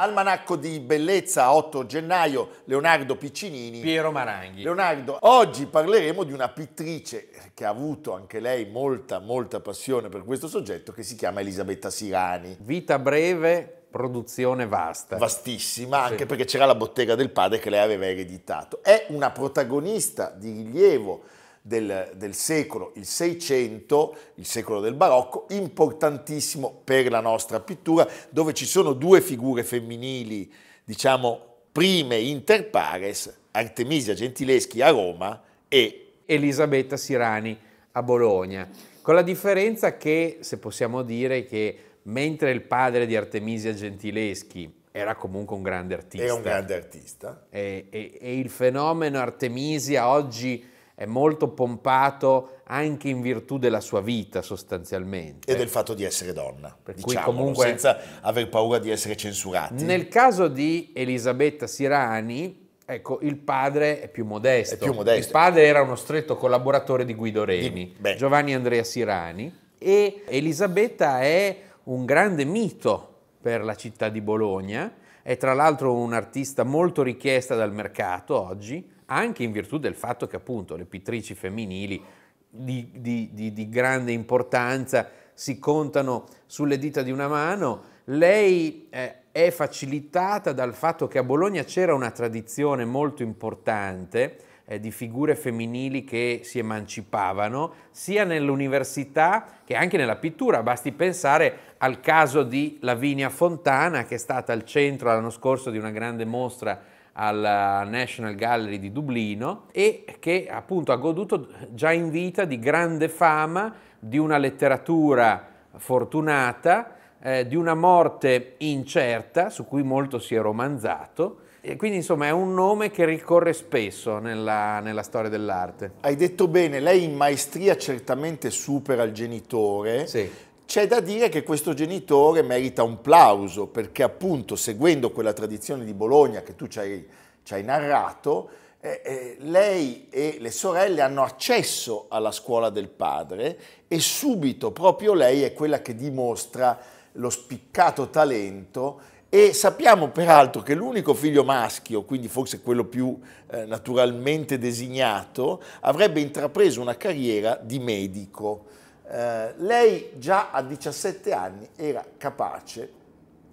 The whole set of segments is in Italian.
Almanacco di bellezza 8 gennaio, Leonardo Piccinini. Piero Maranghi. Leonardo, oggi parleremo di una pittrice che ha avuto anche lei molta, molta passione per questo soggetto che si chiama Elisabetta Sirani. Vita breve, produzione vasta. Vastissima, anche sì. perché c'era la bottega del padre che lei aveva ereditato. È una protagonista di rilievo del, del secolo, il Seicento, il secolo del barocco, importantissimo per la nostra pittura, dove ci sono due figure femminili, diciamo, prime inter pares, Artemisia Gentileschi a Roma e Elisabetta Sirani a Bologna, con la differenza che, se possiamo dire, che mentre il padre di Artemisia Gentileschi era comunque un grande artista, era un grande artista, e, e, e il fenomeno Artemisia oggi è molto pompato anche in virtù della sua vita sostanzialmente. E del fatto di essere donna, per cui comunque, senza aver paura di essere censurati. Nel caso di Elisabetta Sirani, Ecco, il padre è più, modesto. è più modesto. Il padre era uno stretto collaboratore di Guido Reni, Beh. Giovanni Andrea Sirani, e Elisabetta è un grande mito per la città di Bologna, è tra l'altro un'artista molto richiesta dal mercato oggi, anche in virtù del fatto che appunto le pittrici femminili di, di, di, di grande importanza si contano sulle dita di una mano, lei eh, è facilitata dal fatto che a Bologna c'era una tradizione molto importante eh, di figure femminili che si emancipavano, sia nell'università che anche nella pittura. Basti pensare al caso di Lavinia Fontana, che è stata al centro l'anno scorso di una grande mostra al National Gallery di Dublino e che appunto ha goduto già in vita di grande fama, di una letteratura fortunata, eh, di una morte incerta su cui molto si è romanzato. E quindi insomma è un nome che ricorre spesso nella, nella storia dell'arte. Hai detto bene, lei in maestria certamente supera il genitore. Sì c'è da dire che questo genitore merita un plauso perché appunto seguendo quella tradizione di Bologna che tu ci hai, ci hai narrato, eh, eh, lei e le sorelle hanno accesso alla scuola del padre e subito proprio lei è quella che dimostra lo spiccato talento e sappiamo peraltro che l'unico figlio maschio, quindi forse quello più eh, naturalmente designato, avrebbe intrapreso una carriera di medico. Eh, lei già a 17 anni era capace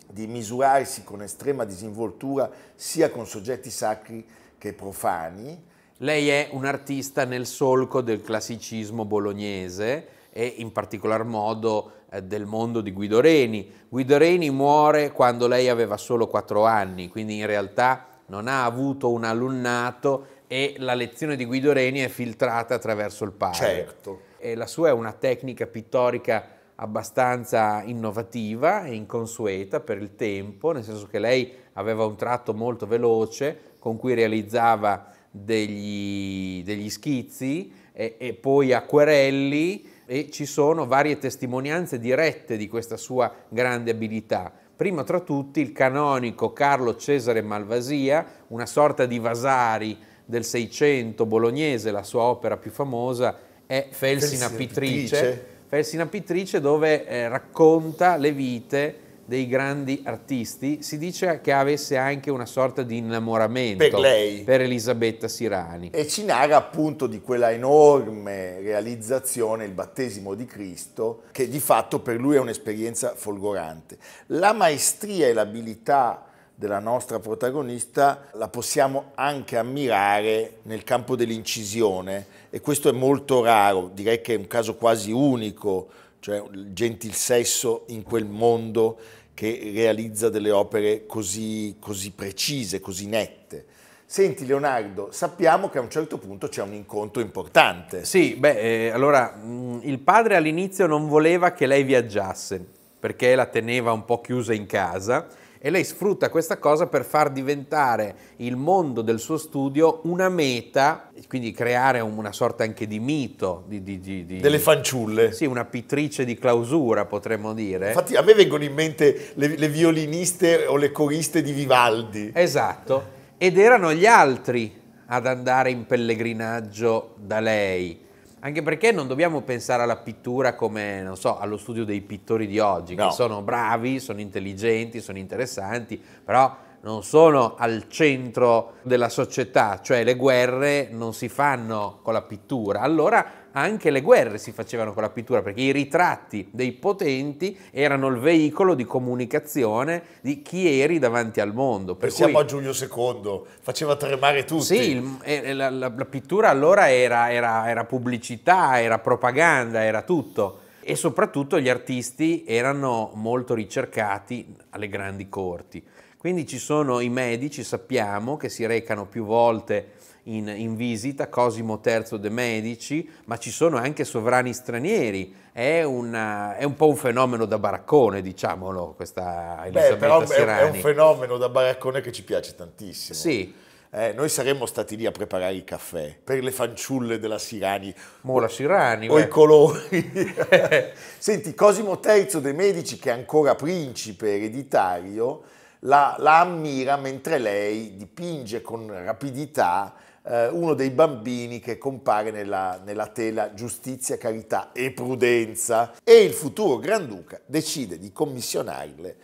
di misurarsi con estrema disinvoltura sia con soggetti sacri che profani. Lei è un'artista nel solco del classicismo bolognese e in particolar modo eh, del mondo di Guido Reni. Guido Reni muore quando lei aveva solo 4 anni, quindi in realtà non ha avuto un alunnato e la lezione di Guido Reni è filtrata attraverso il padre. Certo eh, la sua è una tecnica pittorica abbastanza innovativa e inconsueta per il tempo, nel senso che lei aveva un tratto molto veloce con cui realizzava degli, degli schizzi e, e poi acquerelli e ci sono varie testimonianze dirette di questa sua grande abilità. Primo tra tutti il canonico Carlo Cesare Malvasia, una sorta di Vasari del Seicento bolognese, la sua opera più famosa, è Felsina, Felsina Pittrice. Felsina Pittrice dove eh, racconta le vite dei grandi artisti, si dice che avesse anche una sorta di innamoramento per, lei. per Elisabetta Sirani. E ci narra appunto di quella enorme realizzazione, il battesimo di Cristo, che di fatto per lui è un'esperienza folgorante. La maestria e l'abilità della nostra protagonista la possiamo anche ammirare nel campo dell'incisione e questo è molto raro, direi che è un caso quasi unico, cioè il gentil sesso in quel mondo che realizza delle opere così, così precise, così nette. Senti Leonardo, sappiamo che a un certo punto c'è un incontro importante. Sì, beh, eh, allora mm, il padre all'inizio non voleva che lei viaggiasse perché la teneva un po' chiusa in casa e lei sfrutta questa cosa per far diventare il mondo del suo studio una meta, quindi creare una sorta anche di mito. Di, di, di, Delle fanciulle. Sì, una pittrice di clausura potremmo dire. Infatti a me vengono in mente le, le violiniste o le coriste di Vivaldi. Esatto, ed erano gli altri ad andare in pellegrinaggio da lei anche perché non dobbiamo pensare alla pittura come, so, allo studio dei pittori di oggi, no. che sono bravi, sono intelligenti, sono interessanti, però non sono al centro della società, cioè le guerre non si fanno con la pittura. Allora anche le guerre si facevano con la pittura, perché i ritratti dei potenti erano il veicolo di comunicazione di chi eri davanti al mondo. Per Pensiamo cui... a Giulio II, faceva tremare tutti. Sì, il, eh, eh, la, la, la, pittura allora era, era, era pubblicità, era propaganda, era tutto e soprattutto gli artisti erano molto ricercati alle grandi corti. Quindi ci sono i medici, sappiamo, che si recano più volte in, in visita, Cosimo III de' Medici, ma ci sono anche sovrani stranieri. È, una, eh, è, un po' un fenomeno da baraccone, diciamolo, questa Elisabetta Beh, però Sirani. È un fenomeno da baraccone che ci piace tantissimo. Sì. Eh, noi saremmo stati lì a preparare il caffè per le fanciulle della Sirani. Mo la Sirani. O eh. i colori. Senti, Cosimo III dei Medici, che è ancora principe ereditario, la, la ammira mentre lei dipinge con rapidità eh, uno dei bambini che compare nella, nella tela Giustizia, Carità e Prudenza e il futuro Granduca decide di commissionarle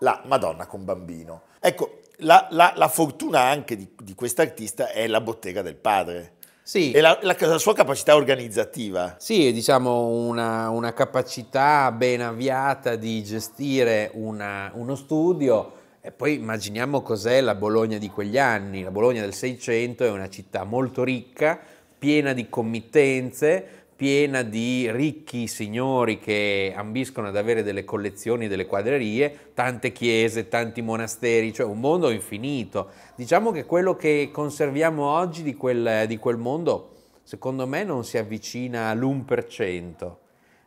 la Madonna con bambino. Ecco, la, la, la fortuna anche di, di quest'artista è la bottega del padre. Sì. E la, la, la, sua capacità organizzativa. Sì, diciamo una, una capacità ben avviata di gestire una, uno studio e poi immaginiamo cos'è la Bologna di quegli anni. La Bologna del Seicento è una città molto ricca, piena di committenze, piena di ricchi signori che ambiscono ad avere delle collezioni, delle quadrerie, tante chiese, tanti monasteri, cioè un mondo infinito. Diciamo che quello che conserviamo oggi di quel, di quel mondo, secondo me, non si avvicina all'1%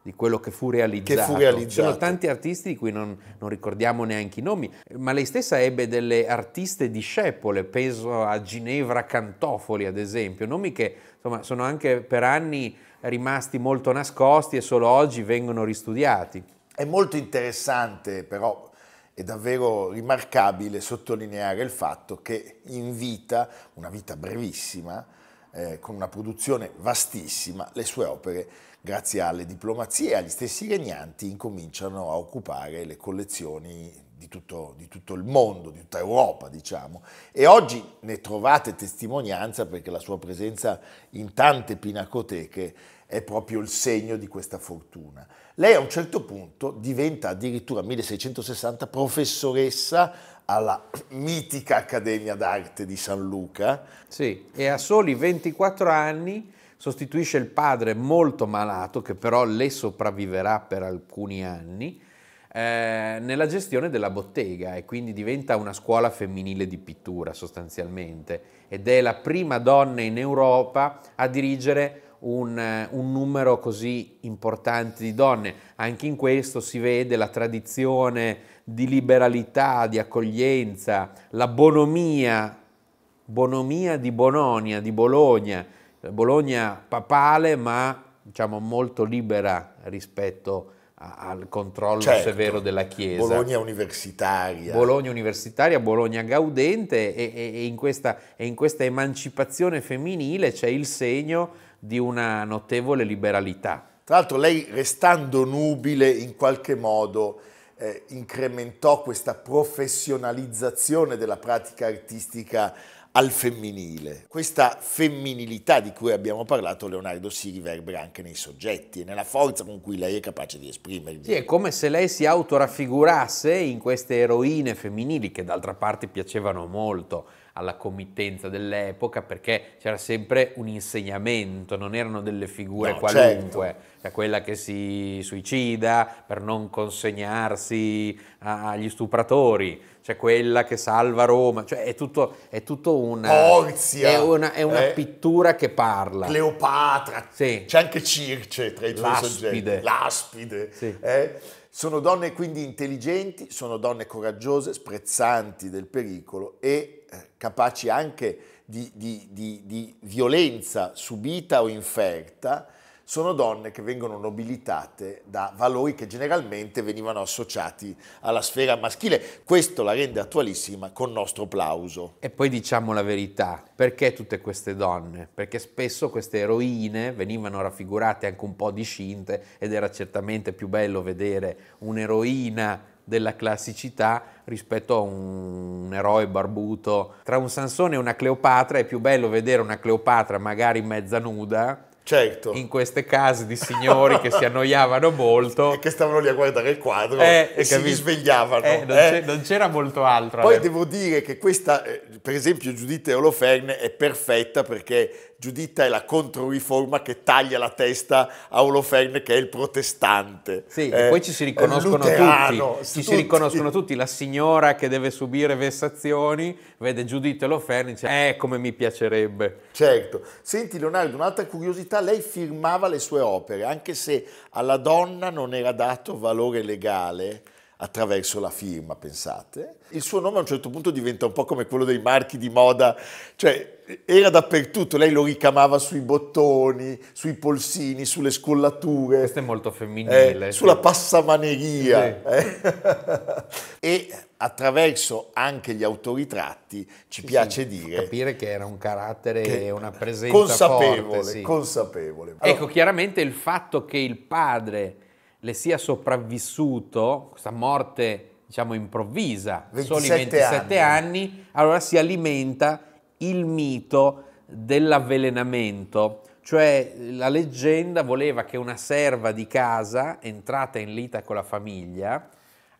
di quello che fu realizzato. Che fu realizzato. Sono tanti artisti di cui non, non, ricordiamo neanche i nomi, ma lei stessa ebbe delle artiste discepole, penso a Ginevra Cantofoli ad esempio, nomi che insomma, sono anche per anni rimasti molto nascosti e solo oggi vengono ristudiati. È molto interessante però è davvero rimarcabile sottolineare il fatto che in vita, una vita brevissima, eh, con una produzione vastissima, le sue opere grazie alle diplomazie e agli stessi regnanti, incominciano a occupare le collezioni di tutto, di tutto, il mondo, di tutta Europa, diciamo. E oggi ne trovate testimonianza perché la sua presenza in tante pinacoteche è proprio il segno di questa fortuna. Lei a un certo punto diventa addirittura 1660 professoressa alla mitica Accademia d'Arte di San Luca. Sì, e a soli 24 anni sostituisce il padre molto malato, che però le sopravviverà per alcuni anni, eh, nella gestione della bottega e quindi diventa una scuola femminile di pittura sostanzialmente ed è la prima donna in Europa a dirigere un, eh, un, numero così importante di donne. Anche in questo si vede la tradizione di liberalità, di accoglienza, la bonomia, bonomia di Bononia, di Bologna, Bologna papale ma diciamo, molto libera rispetto al controllo certo. severo della Chiesa. Bologna universitaria. Bologna universitaria, Bologna gaudente e, e, e, in, questa, e in questa emancipazione femminile c'è il segno di una notevole liberalità. Tra l'altro lei restando nubile in qualche modo eh, incrementò questa professionalizzazione della pratica artistica al femminile. Questa femminilità di cui abbiamo parlato, Leonardo, si riverbera anche nei soggetti e nella forza con cui lei è capace di esprimerli. Sì, è come se lei si autoraffigurasse in queste eroine femminili, che d'altra parte piacevano molto alla committenza dell'epoca, perché c'era sempre un insegnamento, non erano delle figure no, certo. qualunque. Certo. Cioè quella che si suicida per non consegnarsi agli stupratori, c'è cioè, quella che salva Roma, cioè è tutto, è tutto una, Porzia, è una, è una eh, pittura che parla. Cleopatra, sì. c'è anche Circe tra i tuoi soggetti, l'Aspide. Sì. Eh? Sono donne quindi intelligenti, sono donne coraggiose, sprezzanti del pericolo e eh, capaci anche di, di, di, di violenza subita o inferta, sono donne che vengono nobilitate da valori che generalmente venivano associati alla sfera maschile. Questo la rende attualissima con nostro plauso. E poi diciamo la verità, perché tutte queste donne? Perché spesso queste eroine venivano raffigurate anche un po' discinte ed era certamente più bello vedere un'eroina della classicità rispetto a un, eroe barbuto. Tra un Sansone e una Cleopatra è più bello vedere una Cleopatra magari mezza nuda Certo. In queste case di signori che si annoiavano molto. e che stavano lì a guardare il quadro eh, e si risvegliavano. Eh, eh. non, c'era molto altro. Poi devo dire che questa, eh, per esempio, Giuditta Oloferne è perfetta perché Giuditta è la controriforma che taglia la testa a Oloferne che è il protestante. Sì, eh, e poi ci si riconoscono tutti. Ci tutti. si riconoscono tutti. La signora che deve subire vessazioni vede Giuditta e Oloferne e dice eh come mi piacerebbe. Certo. Senti Leonardo, un'altra curiosità, lei firmava le sue opere, anche se alla donna non era dato valore legale attraverso la firma, pensate. Il suo nome a un certo punto diventa un po' come quello dei marchi di moda, cioè era dappertutto, lei lo ricamava sui bottoni, sui polsini, sulle scollature. Questo è molto femminile. Eh, sulla passamaneria. Sì. Eh. e attraverso anche gli autoritratti ci sì, piace dire... Capire che era un carattere e una presenza consapevole, forte, Consapevole. Ecco, allora, ecco, chiaramente il fatto che il padre le sia sopravvissuto, questa morte diciamo improvvisa, 27 soli 27 anni. anni allora si alimenta il mito dell'avvelenamento, cioè la leggenda voleva che una serva di casa entrata in lita con la famiglia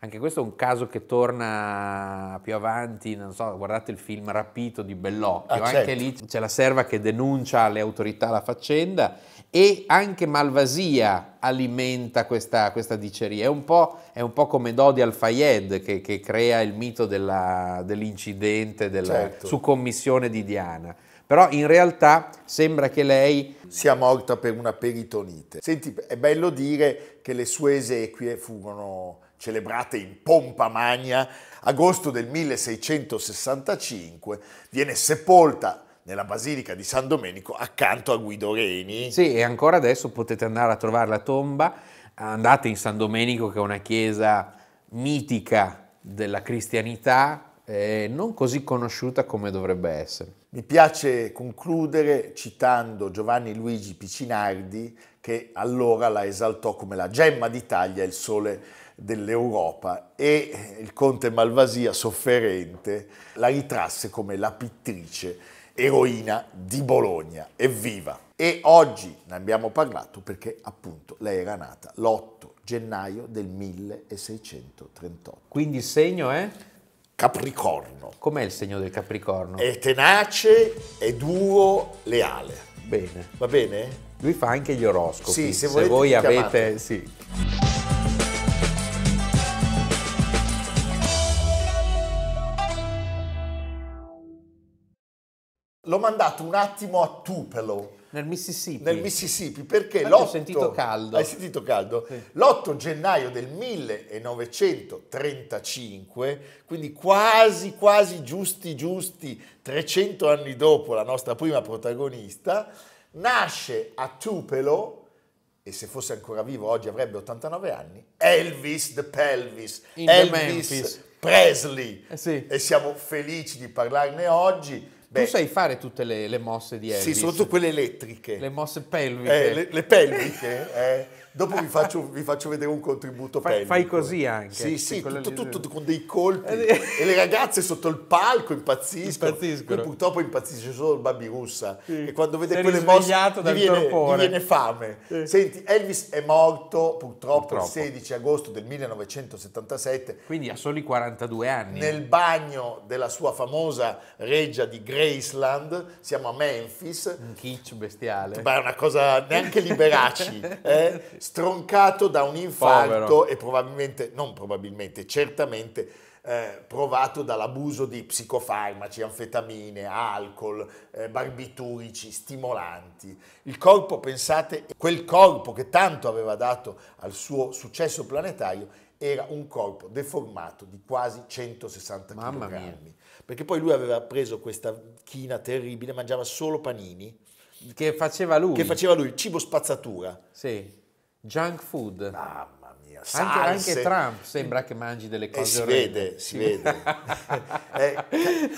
anche questo è un caso che torna più avanti, non so, guardate il film Rapito di Bellocchio, ah, anche certo. lì c'è la serva che denuncia alle autorità la faccenda e anche Malvasia alimenta questa, questa diceria, è un, è un, po', come Dodi Al-Fayed che, che crea il mito della, dell'incidente della, certo. su commissione di Diana però in realtà sembra che lei sia morta per una peritonite. Senti, è bello dire che le sue esequie furono celebrate in pompa magna, agosto del 1665, viene sepolta nella Basilica di San Domenico accanto a Guido Reni. Sì, e ancora adesso potete andare a trovare la tomba, andate in San Domenico che è una chiesa mitica della cristianità, eh, non così conosciuta come dovrebbe essere. Mi piace concludere citando Giovanni Luigi Picinardi che allora la esaltò come la gemma d'Italia il sole dell'Europa e il conte Malvasia, sofferente, la ritrasse come la pittrice eroina di Bologna. Evviva! E oggi ne abbiamo parlato perché appunto lei era nata l'8 gennaio del 1638. Quindi il segno è? Capricorno. Com'è il segno del Capricorno? È tenace, è duro, leale. Bene. Va bene? Lui fa anche gli oroscopi. Sì, se, se voi avete... Sì. l'ho mandato un attimo a Tupelo. Nel Mississippi. Nel Mississippi, perché l'8, sentito caldo. Hai sentito caldo? Sì. L'8 gennaio del 1935, quindi quasi, quasi giusti, giusti, 300 anni dopo la nostra prima protagonista, nasce a Tupelo, e se fosse ancora vivo oggi avrebbe 89 anni, Elvis the Pelvis, In Elvis the Presley. Eh sì. E siamo felici di parlarne oggi Beh, tu sai fare tutte le, le, mosse di Elvis? Sì, soprattutto quelle elettriche. Le mosse pelviche. Eh, le, le, pelviche, eh. Dopo vi faccio, vi faccio, vedere un contributo fai, pelvico. Fai così anche. Sì, sì, tutto, tutto, tutto, con dei colpi. Eh, e le ragazze sotto il palco impazziscono. Impazziscono. Poi purtroppo impazzisce solo il Babi Russa. Sì. E quando vede Sei quelle mosse gli viene, gli viene, fame. Sì. Senti, Elvis è morto purtroppo, purtroppo, il 16 agosto del 1977. Quindi ha soli 42 anni. Nel bagno della sua famosa reggia di Grecia Graceland, siamo a Memphis. Un kitsch bestiale. Ma è una cosa neanche liberaci, eh? stroncato da un infarto Povero. e probabilmente, non probabilmente, certamente eh, provato dall'abuso di psicofarmaci, anfetamine, alcol, eh, barbiturici, stimolanti. Il corpo, pensate, quel corpo che tanto aveva dato al suo successo planetario era un corpo deformato di quasi 160 Mamma kg. Mia perché poi lui aveva preso questa china terribile, mangiava solo panini. Che faceva lui. Che faceva lui, cibo spazzatura. Sì, junk food. Mamma Spagna. Anche, anche, Trump sembra che mangi delle eh, cose. Eh, si vede, si vede. eh,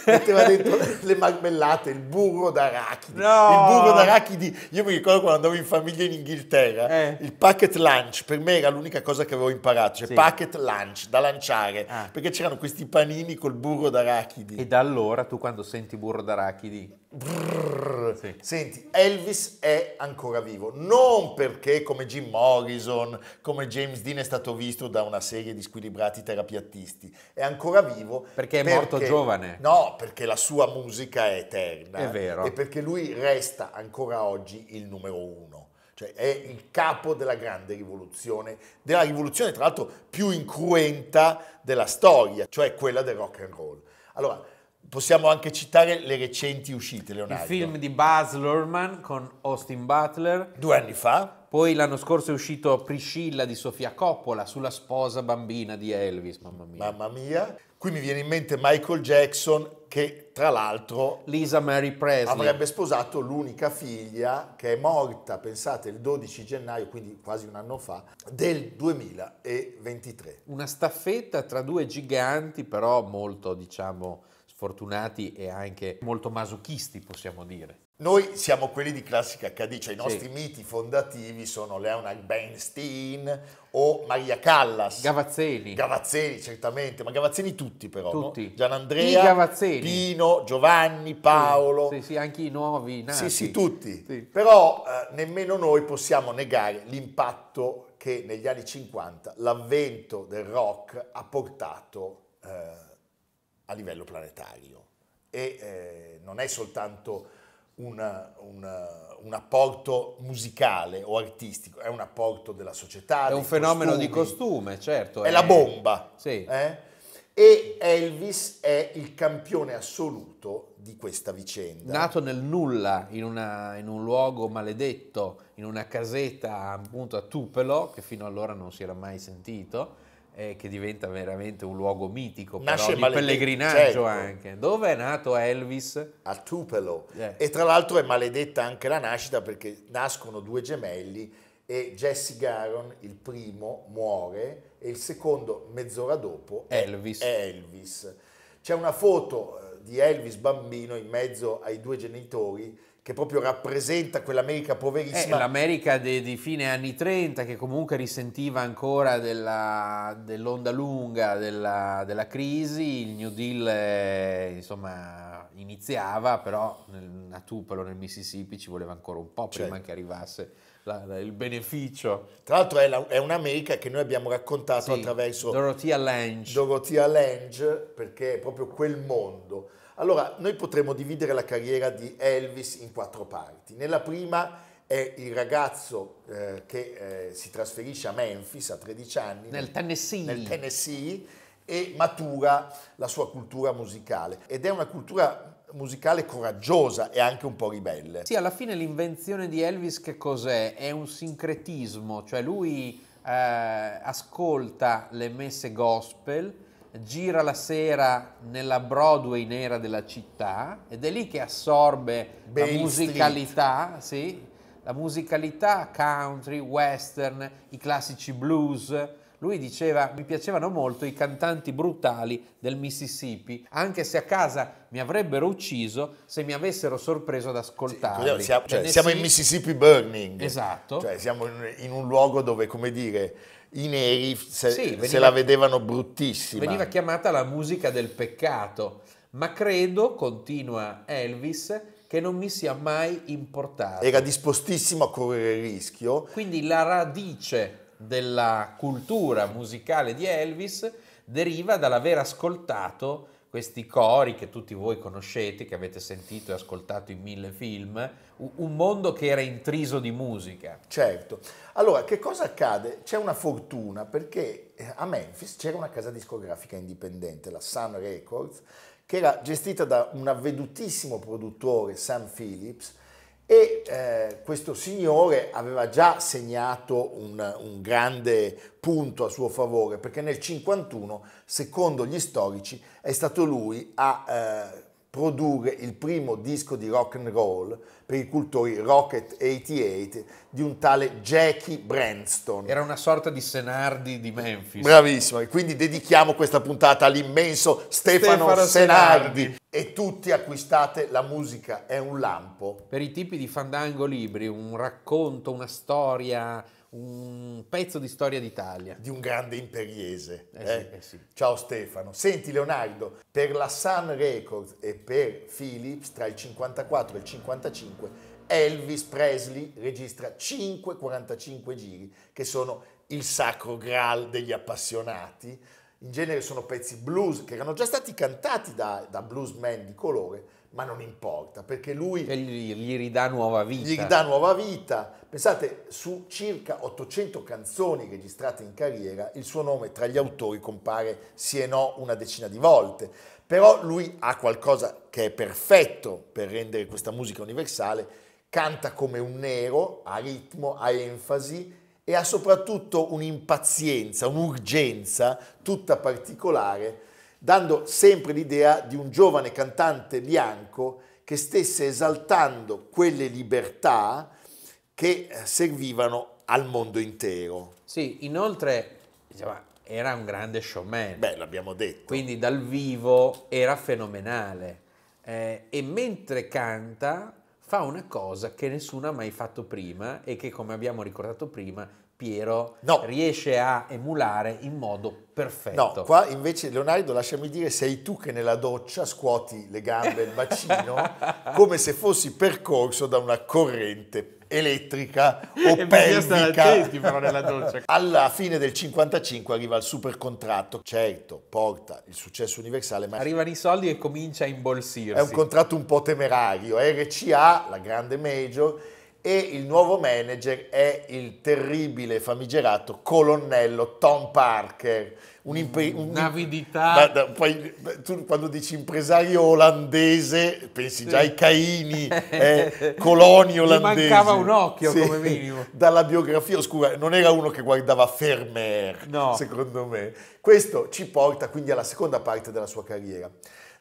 metteva cioè, dentro le marmellate, il burro d'arachidi. No! Il burro d'arachidi, io mi ricordo quando andavo in famiglia in Inghilterra, eh. il packet lunch per me era l'unica cosa che avevo imparato, cioè sì. packet lunch da lanciare, ah. perché c'erano questi panini col burro d'arachidi. E da allora tu quando senti burro d'arachidi Brrr. Sì. Senti, Elvis è ancora vivo, non perché come Jim Morrison, come James Dean è stato visto da una serie di squilibrati terapiattisti, è ancora vivo perché è perché, morto giovane. No, perché la sua musica è eterna. È vero. E perché lui resta ancora oggi il numero uno cioè è il capo della grande rivoluzione, della rivoluzione tra l'altro più incruenta della storia, cioè quella del rock and roll. Allora, possiamo anche citare le recenti uscite, Leonardo. Il film di Buzz Lerman con Austin Butler. Due anni fa. Poi l'anno scorso è uscito Priscilla di Sofia Coppola sulla sposa bambina di Elvis, mamma mia. Mamma mia. Qui mi viene in mente Michael Jackson che tra l'altro Lisa Mary Presley avrebbe sposato l'unica figlia che è morta, pensate, il 12 gennaio, quindi quasi un anno fa, del 2023. Una staffetta tra due giganti, però molto, diciamo, fortunati e anche molto masochisti, possiamo dire. Noi siamo quelli di classica HD, cioè i nostri sì. miti fondativi sono Leonard Bernstein o Maria Callas. Gavazzeni. Gavazzeni, certamente, ma Gavazzeni tutti però. Tutti. No? Gianandrea, Pino, Giovanni, Paolo. Sì, sì, anche i nuovi nati. Sì, sì, tutti. Sì. Però eh, nemmeno noi possiamo negare l'impatto che negli anni 50 l'avvento del rock ha portato... Eh, a livello planetario. E eh, non è soltanto una, una, un apporto musicale o artistico, è un apporto della società. È un fenomeno costumi. di costume, certo. È, è eh. la bomba. Sì. Eh? E Elvis è il campione assoluto di questa vicenda. Nato nel nulla, in, una, in un luogo maledetto, in una casetta appunto a Tupelo, che fino allora non si era mai sentito, eh, che diventa veramente un luogo mitico Nasce però, di pellegrinaggio certo. anche. Dove è nato Elvis? A Tupelo. Eh. E tra l'altro è maledetta anche la nascita perché nascono due gemelli e Jesse Garon, il primo, muore e il secondo, mezz'ora dopo, Elvis. È Elvis. C'è una foto eh, di Elvis bambino in mezzo ai due genitori che proprio rappresenta quell'America poverissima. Eh, L'America di fine anni 30 che comunque risentiva ancora dell'onda lunga della, della, crisi, il New Deal eh, insomma iniziava, però nel, a Tupelo nel Mississippi ci voleva ancora un po' prima certo. che arrivasse la, la, il beneficio. Tra l'altro è, la, è un'America che noi abbiamo raccontato sì, attraverso Dorothea Lange. Dorothea Lange, perché è proprio quel mondo. Allora, noi potremmo dividere la carriera di Elvis in quattro parti. Nella prima è il ragazzo eh, che eh, si trasferisce a Memphis a 13 anni. Nel, nel Tennessee. Nel Tennessee e matura la sua cultura musicale. Ed è una cultura musicale coraggiosa e anche un po' ribelle. Sì, alla fine l'invenzione di Elvis che cos'è? È un sincretismo, cioè lui eh, ascolta le messe gospel, gira la sera nella Broadway nera della città ed è lì che assorbe Bale la musicalità, sì, la musicalità country, western, i classici blues. Lui diceva mi piacevano molto i cantanti brutali del Mississippi, anche se a casa mi avrebbero ucciso se mi avessero sorpreso ad ascoltarli. Sì, cioè, siamo, cioè, siamo in Mississippi Burning. Esatto. Cioè, siamo in un luogo dove, come dire, i neri se, sì, veniva, se la vedevano bruttissima. Veniva chiamata la musica del peccato, ma credo, continua Elvis, che non mi sia mai importato. Era dispostissimo a correre il rischio. Quindi la radice della cultura musicale di Elvis deriva dall'aver ascoltato questi cori che tutti voi conoscete, che avete sentito e ascoltato in mille film, un mondo che era intriso di musica. Certo. Allora, che cosa accade? C'è una fortuna perché eh, a Memphis c'era una casa discografica indipendente, la Sun Records, che era gestita da un avvedutissimo produttore, Sam Phillips, e eh, questo signore aveva già segnato un, un, grande punto a suo favore perché nel 51, secondo gli storici, è stato lui a eh, produrre il primo disco di rock and roll per i cultori Rocket 88 di un tale Jackie Branston. Era una sorta di Senardi di Memphis. Bravissimo, e quindi dedichiamo questa puntata all'immenso Stefano, Stefano Senardi. Senardi. E tutti acquistate La musica è un lampo. Per i tipi di Fandango Libri, un racconto, una storia un pezzo di storia d'Italia. Di un grande imperiese. Eh eh? Sì, eh sì. Ciao Stefano. Senti Leonardo, per la Sun Records e per Philips tra il 54 e il 55 Elvis Presley registra 5 45 giri che sono il sacro graal degli appassionati in genere sono pezzi blues che erano già stati cantati da, da bluesmen di colore, ma non importa, perché lui gli, gli, ridà nuova vita. Gli ridà nuova vita. Pensate, su circa 800 canzoni registrate in carriera, il suo nome tra gli autori compare sì e no una decina di volte. Però lui ha qualcosa che è perfetto per rendere questa musica universale, canta come un nero, a ritmo, a enfasi, e ha soprattutto un'impazienza, un'urgenza tutta particolare, dando sempre l'idea di un giovane cantante bianco che stesse esaltando quelle libertà che eh, servivano al mondo intero. Sì, inoltre diciamo, era un grande showman. Beh, l'abbiamo detto. Quindi dal vivo era fenomenale. Eh, e mentre canta fa una cosa che nessuno ha mai fatto prima e che, come abbiamo ricordato prima, Piero no. riesce a emulare in modo perfetto. No, qua invece Leonardo, lasciami dire, sei tu che nella doccia scuoti le gambe e il bacino come se fossi percorso da una corrente elettrica o pelvica. Alla fine del 55 arriva il super contratto, certo, porta il successo universale, ma arrivano i soldi e comincia a imbolsirsi. È un contratto un po' temerario, RCA, la grande major e il nuovo manager è il terribile famigerato colonnello Tom Parker. Un impre- un, Navidità. Da, da, poi, tu quando dici impresario olandese pensi sì. già ai Caini, eh, coloni olandesi. Gli mancava un occhio sì, come minimo. Dalla biografia oscura, non era uno che guardava Vermeer, no. secondo me. Questo ci porta quindi alla seconda parte della sua carriera.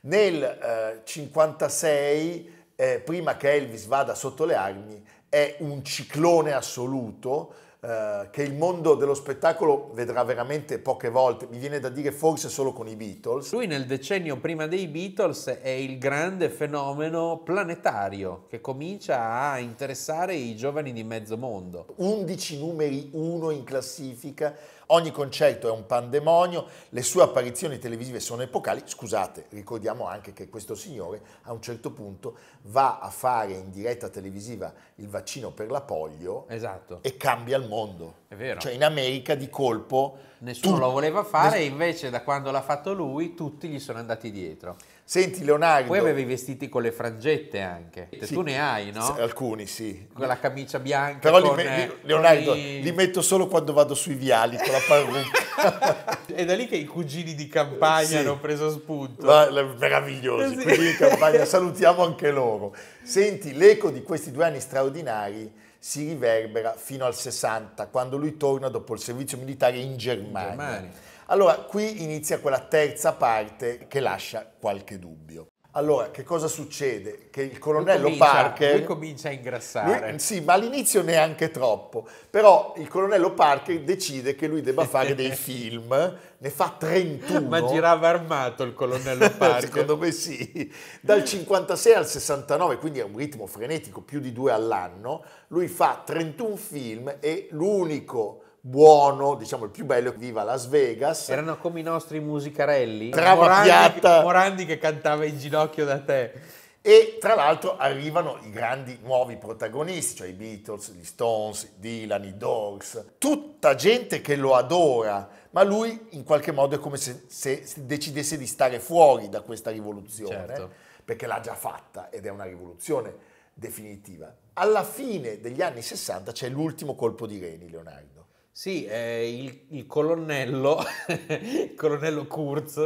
Nel 1956, eh, eh, prima che Elvis vada sotto le armi, è un ciclone assoluto eh, che il mondo dello spettacolo vedrà veramente poche volte, mi viene da dire forse solo con i Beatles. Lui nel decennio prima dei Beatles è il grande fenomeno planetario che comincia a interessare i giovani di mezzo mondo. 11 numeri 1 in classifica, Ogni concerto è un pandemonio, le sue apparizioni televisive sono epocali. Scusate, ricordiamo anche che questo signore a un certo punto va a fare in diretta televisiva il vaccino per la polio esatto. e cambia il mondo. È vero. Cioè in America di colpo... Nessuno tu... lo voleva fare, Ness... invece da quando l'ha fatto lui tutti gli sono andati dietro. Senti Leonardo... Poi avevi vestiti con le frangette anche, sì. tu ne hai no? Alcuni sì. Con la camicia bianca. Però con... li, me... Eh, Leonardo, i... li metto solo quando vado sui viali con la parrucca. È da lì che i cugini di campagna sì. hanno preso spunto. Ma, meravigliosi, eh sì. cugini di campagna, salutiamo anche loro. Senti, l'eco di questi due anni straordinari si riverbera fino al 60, quando lui torna dopo il servizio militare in Germania. In Germania allora, qui inizia quella terza parte che lascia qualche dubbio. Allora, che cosa succede? Che il colonnello lui comincia, Parker... Lui comincia a ingrassare. Lui, sì, ma all'inizio neanche troppo. Però il colonnello Parker decide che lui debba fare dei film, ne fa 31. Ma girava armato il colonnello Parker. Secondo me sì. Dal 56 al 69, quindi è un ritmo frenetico, più di due all'anno, lui fa 31 film e l'unico buono, diciamo il più bello, viva Las Vegas. Erano come i nostri musicarelli. Trava Morandi, piatta. Morandi che cantava in ginocchio da te. E tra l'altro arrivano i grandi nuovi protagonisti, cioè i Beatles, gli Stones, Dylan, i Dogs, tutta gente che lo adora, ma lui in qualche modo è come se, se decidesse di stare fuori da questa rivoluzione, certo. perché l'ha già fatta ed è una rivoluzione definitiva. Alla fine degli anni 60 c'è l'ultimo colpo di reni, Leonardo sì, eh, il, il, colonnello, il colonnello Kurz,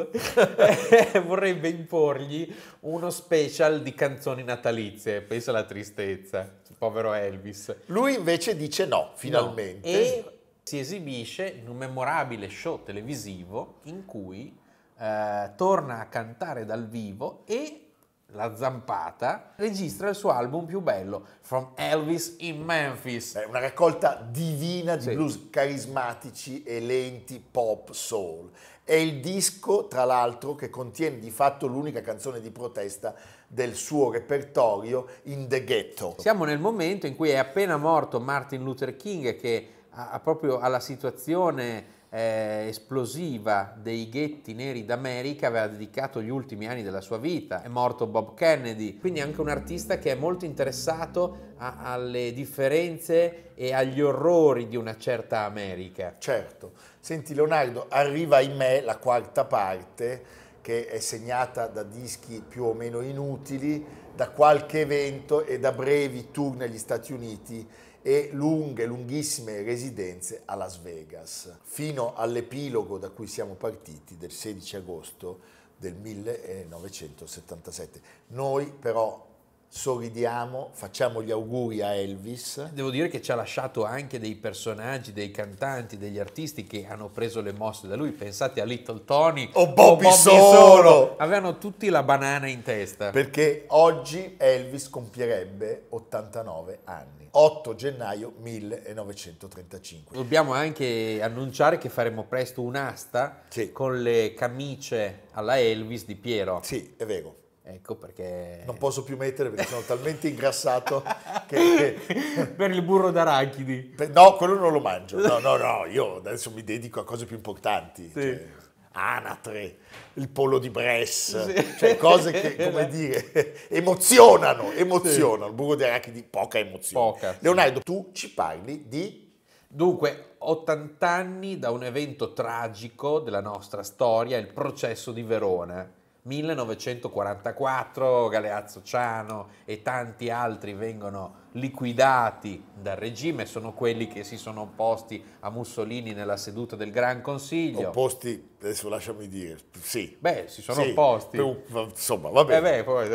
eh, vorrebbe imporgli uno special di canzoni natalizie, Pensa alla tristezza, povero Elvis. Lui invece dice no, finalmente. No. E si esibisce in un memorabile show televisivo in cui eh, torna a cantare dal vivo e la zampata, registra il suo album più bello, From Elvis in Memphis. È una raccolta divina di sì. blues carismatici e lenti pop soul. È il disco, tra l'altro, che contiene di fatto l'unica canzone di protesta del suo repertorio in The Ghetto. Siamo nel momento in cui è appena morto Martin Luther King che ha proprio alla situazione eh, esplosiva dei ghetti neri d'America aveva dedicato gli ultimi anni della sua vita. È morto Bob Kennedy, quindi anche un artista che è molto interessato a, alle differenze e agli orrori di una certa America. Certo. Senti Leonardo, arriva in me la quarta parte che è segnata da dischi più o meno inutili, da qualche evento e da brevi tour negli Stati Uniti e lunghe, lunghissime residenze a Las Vegas, fino all'epilogo da cui siamo partiti del 16 agosto del 1977. Noi però sorridiamo, facciamo gli auguri a Elvis. Devo dire che ci ha lasciato anche dei personaggi, dei cantanti, degli artisti che hanno preso le mosse da lui. Pensate a Little Tony o Bobby, o Bobby Solo. Solo. Avevano tutti la banana in testa. Perché oggi Elvis compierebbe 89 anni. 8 gennaio 1935. Dobbiamo anche annunciare che faremo presto un'asta sì. con le camicie alla Elvis di Piero. Sì, è vero Ecco perché... Non posso più mettere perché sono talmente ingrassato che, che... Per il burro d'arachidi. Per, no, quello non lo mangio. No, no, no, io adesso mi dedico a cose più importanti. Sì. Cioè, anatre, il pollo di Bress, sì. cioè cose che, come dire, emozionano, emozionano. Sì. Il burro di poca emozione. Poca, Leonardo, tu ci parli di... Dunque, 80 anni da un evento tragico della nostra storia, il processo di Verona 1944 Galeazzo Ciano e tanti altri vengono liquidati dal regime, sono quelli che si sono opposti a Mussolini nella seduta del Gran Consiglio. Opposti, adesso lasciami dire, sì. Beh, si sono sì, opposti. Per, insomma, va bene. Eh beh, poi,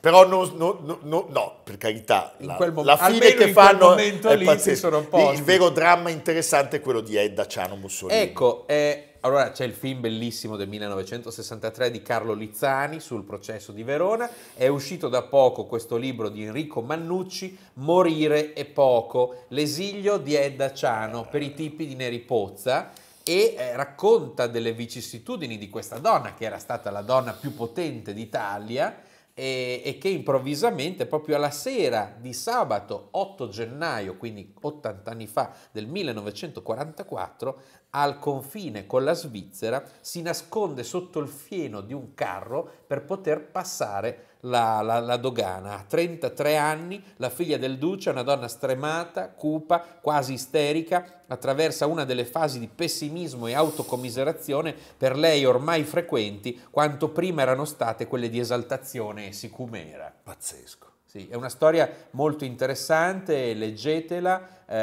Però no, no, no, no, per carità, in quel mom- la fine che fanno è lì opposti. Il vero dramma interessante è quello di Edda Ciano Mussolini. Ecco, eh, allora c'è il film bellissimo del 1963 di Carlo Lizzani sul processo di Verona, è uscito da poco questo libro di Enrico Mannucci, Morire e poco, l'esilio di Edda Ciano per i tipi di Neri Pozza e eh, racconta delle vicissitudini di questa donna che era stata la donna più potente d'Italia e, e che improvvisamente proprio alla sera di sabato 8 gennaio, quindi 80 anni fa, del 1944, al confine con la Svizzera si nasconde sotto il fieno di un carro per poter passare la, la, la, dogana. A 33 anni la figlia del duce, una donna stremata, cupa, quasi isterica, attraversa una delle fasi di pessimismo e autocommiserazione per lei ormai frequenti quanto prima erano state quelle di esaltazione e sicumera. Pazzesco. Sì, è una storia molto interessante, leggetela. Eh,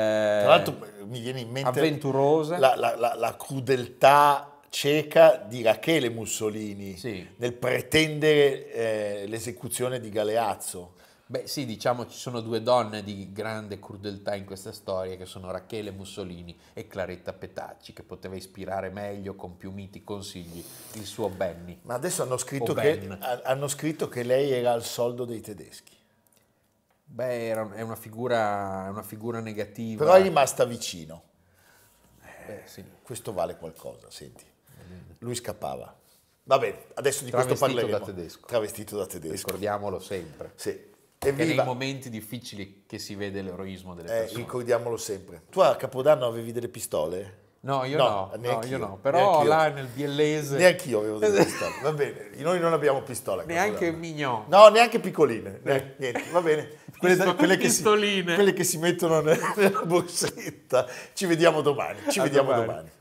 Tra l'altro eh, mi viene in mente avventurosa. la, la crudeltà cieca di Rachele Mussolini sì. nel pretendere eh, l'esecuzione di Galeazzo. Beh sì, diciamo ci sono due donne di grande crudeltà in questa storia che sono Rachele Mussolini e Claretta Petacci che poteva ispirare meglio con più miti consigli il suo Benny. Ma adesso hanno scritto, che, hanno scritto che, lei era al soldo dei tedeschi. Beh, era, è una figura, una figura negativa. Però è rimasta vicino. Beh, sì. Questo vale qualcosa, senti. Lui scappava. Va bene, adesso di questo parleremo. Da tedesco. Travestito da tedesco. Ricordiamolo sempre. Sì. È nei momenti difficili che si vede l'eroismo delle eh, persone. Ricordiamolo sempre. Tu a Capodanno avevi delle pistole? No, io no, no, no, io no. però neanch'io. là nel biellese... Neanche io avevo delle pistole, va bene, noi non abbiamo pistole. Neanche Mignon. No, neanche piccoline, eh. neanche, niente, va bene. Quelle, quelle, che si, quelle, che si, mettono nella borsetta. Ci vediamo domani, ci a vediamo domani. domani.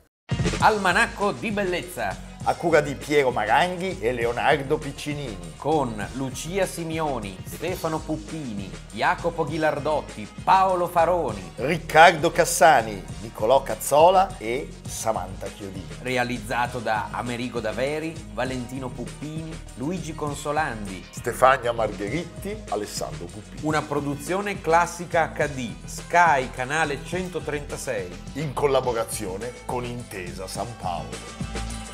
Almanacco di bellezza a cura di Piero Maranghi e Leonardo Piccinini. Con Lucia Simioni, Stefano Puppini, Jacopo Ghilardotti, Paolo Faroni, Riccardo Cassani, Nicolò Cazzola e Samantha Chiodini. Realizzato da Amerigo Daveri, Valentino Puppini, Luigi Consolandi, Stefania Margheritti, Alessandro Puppini. Una produzione classica HD, Sky Canale 136. In collaborazione con Intesa San Paolo.